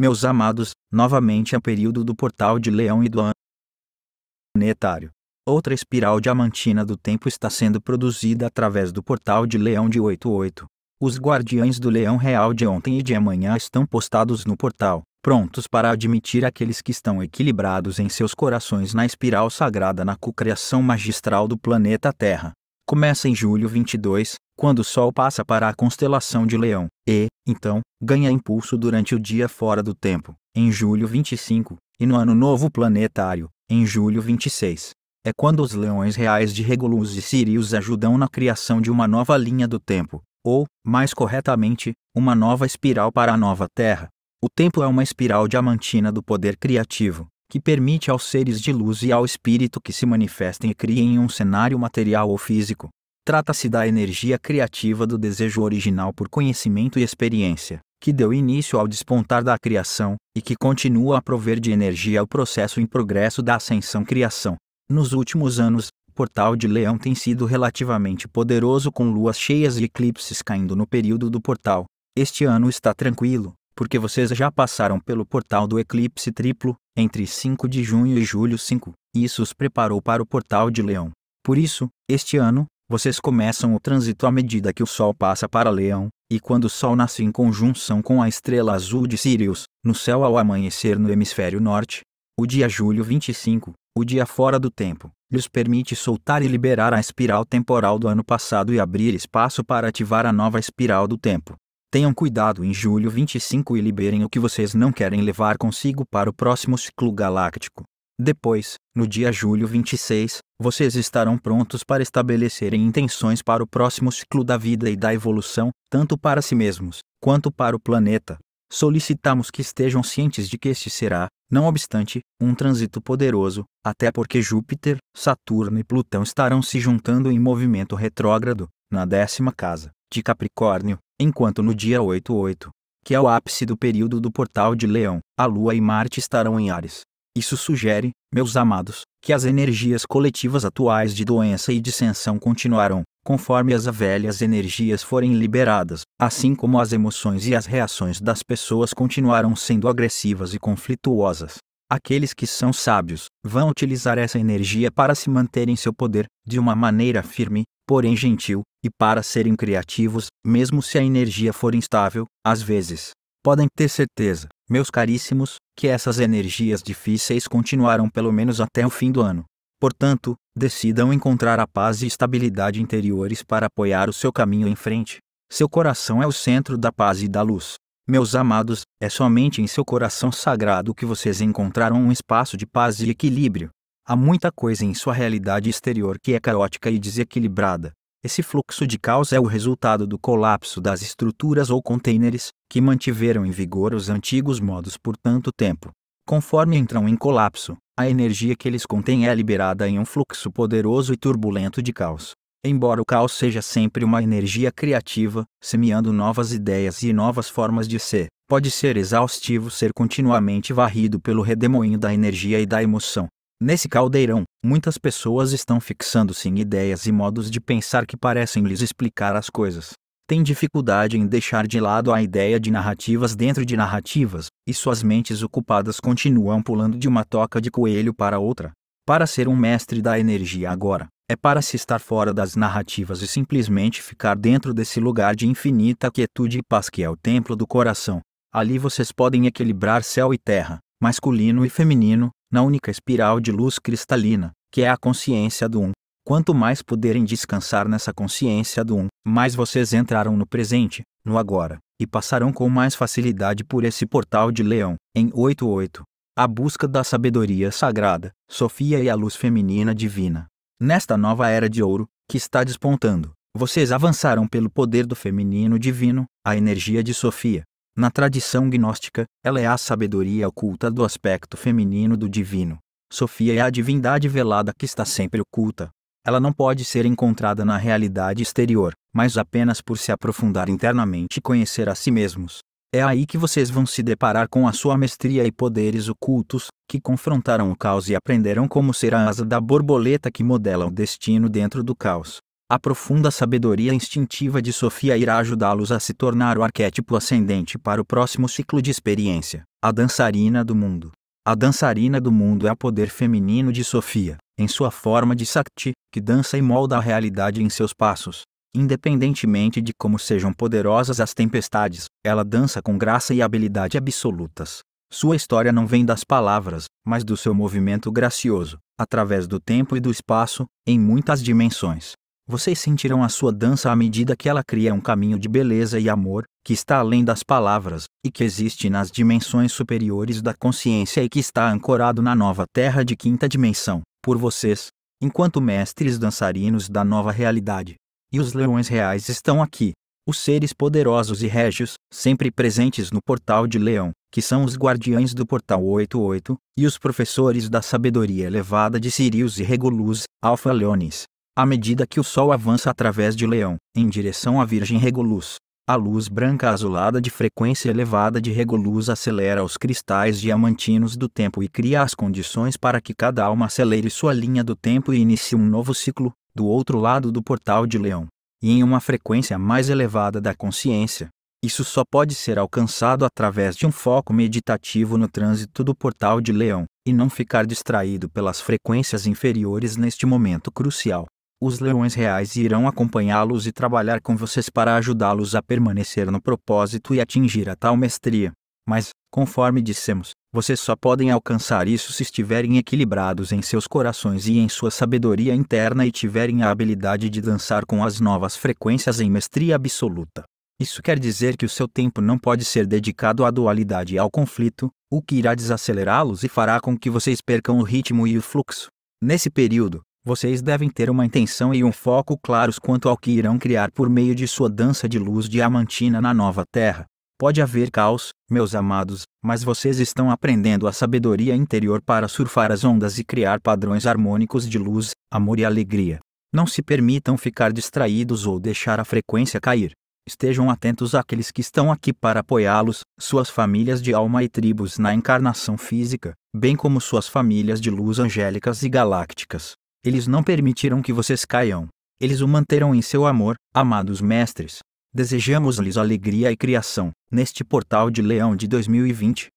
meus amados, novamente é período do portal de Leão e do planetário. Outra espiral diamantina do tempo está sendo produzida através do portal de Leão de 88. Os guardiões do Leão Real de ontem e de amanhã estão postados no portal, prontos para admitir aqueles que estão equilibrados em seus corações na espiral sagrada na cocriação magistral do planeta Terra. Começa em julho 22, quando o Sol passa para a constelação de Leão, e, então, ganha impulso durante o dia fora do tempo, em julho 25, e no Ano Novo Planetário, em julho 26. É quando os leões reais de Regulus e Sirius ajudam na criação de uma nova linha do tempo, ou, mais corretamente, uma nova espiral para a nova Terra. O tempo é uma espiral diamantina do poder criativo, que permite aos seres de luz e ao espírito que se manifestem e criem um cenário material ou físico, Trata-se da energia criativa do desejo original por conhecimento e experiência, que deu início ao despontar da criação, e que continua a prover de energia ao processo em progresso da ascensão-criação. Nos últimos anos, portal de Leão tem sido relativamente poderoso com luas cheias e eclipses caindo no período do portal. Este ano está tranquilo, porque vocês já passaram pelo portal do eclipse triplo, entre 5 de junho e julho 5, e isso os preparou para o portal de Leão. Por isso, este ano, vocês começam o trânsito à medida que o Sol passa para Leão, e quando o Sol nasce em conjunção com a estrela azul de Sirius, no céu ao amanhecer no hemisfério norte, o dia julho 25, o dia fora do tempo, lhes permite soltar e liberar a espiral temporal do ano passado e abrir espaço para ativar a nova espiral do tempo. Tenham cuidado em julho 25 e liberem o que vocês não querem levar consigo para o próximo ciclo galáctico. Depois, no dia julho 26, vocês estarão prontos para estabelecerem intenções para o próximo ciclo da vida e da evolução, tanto para si mesmos, quanto para o planeta. Solicitamos que estejam cientes de que este será, não obstante, um trânsito poderoso, até porque Júpiter, Saturno e Plutão estarão se juntando em movimento retrógrado, na décima casa, de Capricórnio, enquanto no dia 8-8, que é o ápice do período do portal de Leão, a Lua e Marte estarão em Ares isso sugere, meus amados, que as energias coletivas atuais de doença e dissensão continuarão, conforme as velhas energias forem liberadas, assim como as emoções e as reações das pessoas continuarão sendo agressivas e conflituosas. Aqueles que são sábios vão utilizar essa energia para se manterem seu poder, de uma maneira firme, porém gentil, e para serem criativos, mesmo se a energia for instável, às vezes. Podem ter certeza meus caríssimos, que essas energias difíceis continuarão pelo menos até o fim do ano. Portanto, decidam encontrar a paz e estabilidade interiores para apoiar o seu caminho em frente. Seu coração é o centro da paz e da luz. Meus amados, é somente em seu coração sagrado que vocês encontraram um espaço de paz e equilíbrio. Há muita coisa em sua realidade exterior que é caótica e desequilibrada. Esse fluxo de caos é o resultado do colapso das estruturas ou contêineres que mantiveram em vigor os antigos modos por tanto tempo. Conforme entram em colapso, a energia que eles contêm é liberada em um fluxo poderoso e turbulento de caos. Embora o caos seja sempre uma energia criativa, semeando novas ideias e novas formas de ser, pode ser exaustivo ser continuamente varrido pelo redemoinho da energia e da emoção. Nesse caldeirão, Muitas pessoas estão fixando-se em ideias e modos de pensar que parecem lhes explicar as coisas. Têm dificuldade em deixar de lado a ideia de narrativas dentro de narrativas, e suas mentes ocupadas continuam pulando de uma toca de coelho para outra. Para ser um mestre da energia agora, é para se estar fora das narrativas e simplesmente ficar dentro desse lugar de infinita quietude e paz que é o templo do coração. Ali vocês podem equilibrar céu e terra, masculino e feminino, na única espiral de luz cristalina, que é a consciência do Um. Quanto mais puderem descansar nessa consciência do Um, mais vocês entrarão no presente, no agora, e passarão com mais facilidade por esse portal de leão, em 88. A busca da sabedoria sagrada, Sofia e a luz feminina divina. Nesta nova era de ouro, que está despontando, vocês avançaram pelo poder do feminino divino, a energia de Sofia, na tradição gnóstica, ela é a sabedoria oculta do aspecto feminino do divino. Sofia é a divindade velada que está sempre oculta. Ela não pode ser encontrada na realidade exterior, mas apenas por se aprofundar internamente e conhecer a si mesmos. É aí que vocês vão se deparar com a sua mestria e poderes ocultos, que confrontaram o caos e aprenderam como ser a asa da borboleta que modela o destino dentro do caos. A profunda sabedoria instintiva de Sofia irá ajudá-los a se tornar o arquétipo ascendente para o próximo ciclo de experiência, a dançarina do mundo. A dançarina do mundo é o poder feminino de Sofia, em sua forma de Sakti, que dança e molda a realidade em seus passos. Independentemente de como sejam poderosas as tempestades, ela dança com graça e habilidade absolutas. Sua história não vem das palavras, mas do seu movimento gracioso, através do tempo e do espaço, em muitas dimensões vocês sentirão a sua dança à medida que ela cria um caminho de beleza e amor, que está além das palavras, e que existe nas dimensões superiores da consciência e que está ancorado na nova terra de quinta dimensão, por vocês, enquanto mestres dançarinos da nova realidade. E os leões reais estão aqui, os seres poderosos e régios, sempre presentes no portal de leão, que são os guardiães do portal 88, e os professores da sabedoria elevada de Sirius e Regulus, Alfa Leones, à medida que o Sol avança através de Leão, em direção à Virgem Regulus, a luz branca azulada de frequência elevada de Regulus acelera os cristais diamantinos do tempo e cria as condições para que cada alma acelere sua linha do tempo e inicie um novo ciclo, do outro lado do portal de Leão, e em uma frequência mais elevada da consciência. Isso só pode ser alcançado através de um foco meditativo no trânsito do portal de Leão, e não ficar distraído pelas frequências inferiores neste momento crucial os leões reais irão acompanhá-los e trabalhar com vocês para ajudá-los a permanecer no propósito e atingir a tal mestria. Mas, conforme dissemos, vocês só podem alcançar isso se estiverem equilibrados em seus corações e em sua sabedoria interna e tiverem a habilidade de dançar com as novas frequências em mestria absoluta. Isso quer dizer que o seu tempo não pode ser dedicado à dualidade e ao conflito, o que irá desacelerá-los e fará com que vocês percam o ritmo e o fluxo. Nesse período, vocês devem ter uma intenção e um foco claros quanto ao que irão criar por meio de sua dança de luz diamantina na nova terra. Pode haver caos, meus amados, mas vocês estão aprendendo a sabedoria interior para surfar as ondas e criar padrões harmônicos de luz, amor e alegria. Não se permitam ficar distraídos ou deixar a frequência cair. Estejam atentos àqueles que estão aqui para apoiá-los, suas famílias de alma e tribos na encarnação física, bem como suas famílias de luz angélicas e galácticas. Eles não permitiram que vocês caiam. Eles o manteram em seu amor, amados mestres. Desejamos-lhes alegria e criação, neste portal de Leão de 2020.